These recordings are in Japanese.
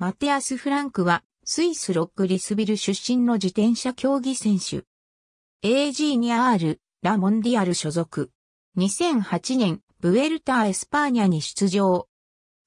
マテアス・フランクは、スイス・ロックリスビル出身の自転車競技選手。a g ニール、ラ・モンディアル所属。2008年、ブエルタ・ー・エスパーニャに出場。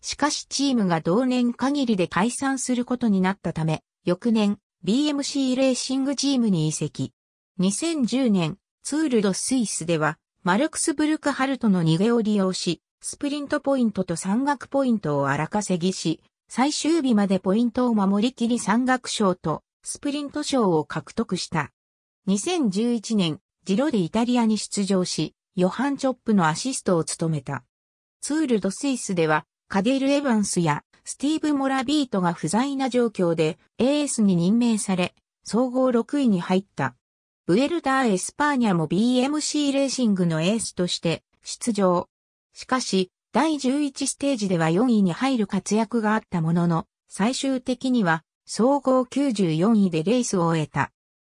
しかしチームが同年限りで解散することになったため、翌年、BMC レーシングチームに移籍。2010年、ツールドスイスでは、マルクスブルクハルトの逃げを利用し、スプリントポイントと山岳ポイントを荒稼ぎし、最終日までポイントを守りきり山岳賞とスプリント賞を獲得した。2011年、ジロでイタリアに出場し、ヨハン・チョップのアシストを務めた。ツール・ド・スイスでは、カデル・エヴァンスやスティーブ・モラビートが不在な状況でエースに任命され、総合6位に入った。ブエルダー・エスパーニャも BMC レーシングのエースとして出場。しかし、第11ステージでは4位に入る活躍があったものの、最終的には総合94位でレースを終えた。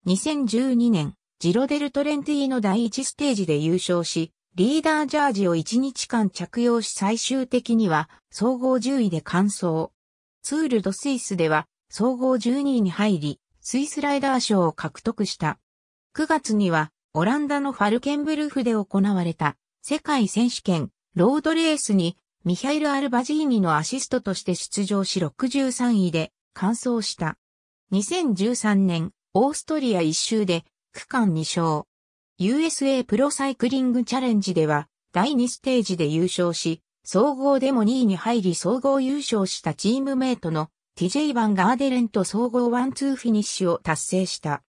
2012年、ジロデルトレンティの第1ステージで優勝し、リーダージャージを1日間着用し最終的には総合10位で完走。ツールドスイスでは総合12位に入り、スイスライダー賞を獲得した。9月にはオランダのファルケンブルフで行われた世界選手権ロードレースにミハイル・アルバジーニのアシストとして出場し63位で完走した。2013年、オーストリア一周で区間2勝。USA プロサイクリングチャレンジでは第2ステージで優勝し、総合でも2位に入り総合優勝したチームメイトの TJ バンガーデレンと総合ワンツーフィニッシュを達成した。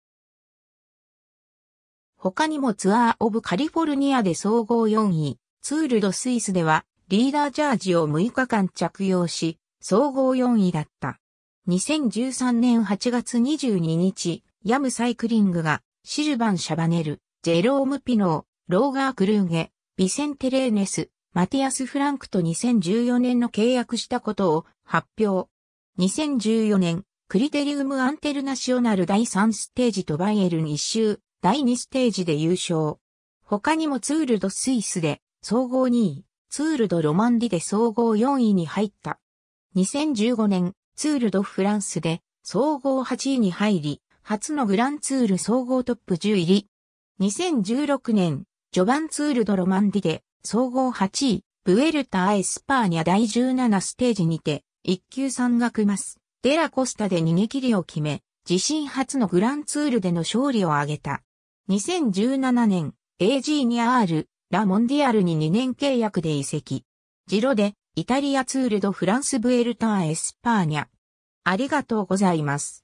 他にもツアーオブカリフォルニアで総合4位、ツール・ド・スイスではリーダージャージを6日間着用し、総合4位だった。2013年8月22日、ヤムサイクリングがシルバン・シャバネル、ジェローム・ピノー、ローガー・クルーゲ、ビセンテ・レーネス、マティアス・フランクと2014年の契約したことを発表。2014年、クリテリウム・アンテルナショナル第3ステージとバイエルン1周、第2ステージで優勝。他にもツール・ド・スイスで総合2位、ツール・ド・ロマンディで総合4位に入った。2015年、ツール・ド・フランスで総合8位に入り、初のグランツール総合トップ10入り。2016年、ジョバンツール・ド・ロマンディで総合8位、ブエルタ・エスパーニャ第17ステージにて、一級山岳マス、デラ・コスタで逃げ切りを決め、自身初のグランツールでの勝利を挙げた。2017年、AG2R、ラ・モンディアルに2年契約で移籍。ジロで、イタリアツールドフランスブエルターエスパーニャ。ありがとうございます。